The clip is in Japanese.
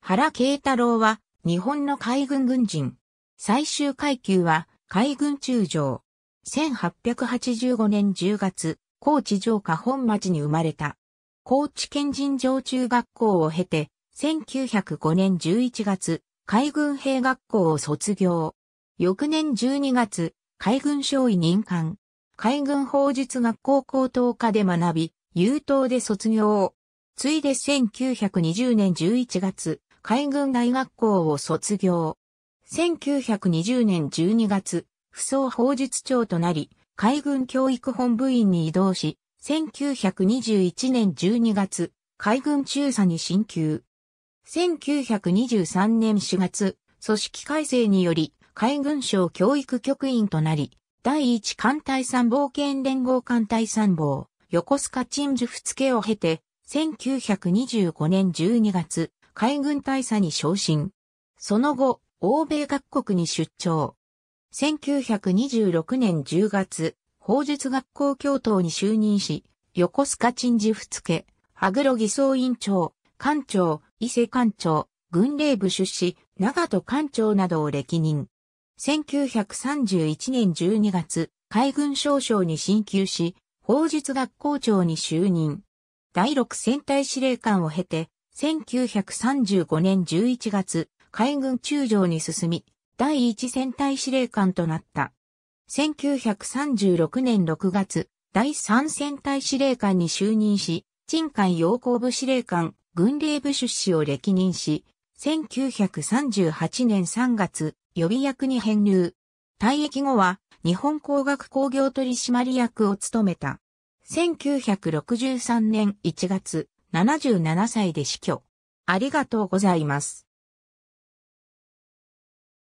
原慶太郎は日本の海軍軍人。最終階級は海軍中将。1885年10月、高知城下本町に生まれた。高知県人上中学校を経て、1905年11月、海軍兵学校を卒業。翌年12月、海軍少尉任官。海軍法術学校高等科で学び、優等で卒業。ついで1920年11月、海軍大学校を卒業。1920年12月、不走法術長となり、海軍教育本部員に移動し、1921年12月、海軍中佐に進級。1923年4月、組織改正により、海軍省教育局員となり、第一艦隊参謀権連合艦隊参謀、横須賀陳守付を経て、1925年12月、海軍大佐に昇進。その後、欧米各国に出張。1926年10月、法術学校教頭に就任し、横須賀鎮治府付、羽黒偽装委員長、艦長、伊勢艦長、軍令部出資、長戸艦長などを歴任。1931年12月、海軍少将に進級し、法術学校長に就任。第六戦隊司令官を経て、1935年11月、海軍中将に進み、第一戦隊司令官となった。1936年6月、第三戦隊司令官に就任し、鎮海洋光部司令官、軍令部出資を歴任し、1938年3月、予備役に編入。退役後は、日本工学工業取締役を務めた。1963年1月、77歳で死去。ありがとうございます。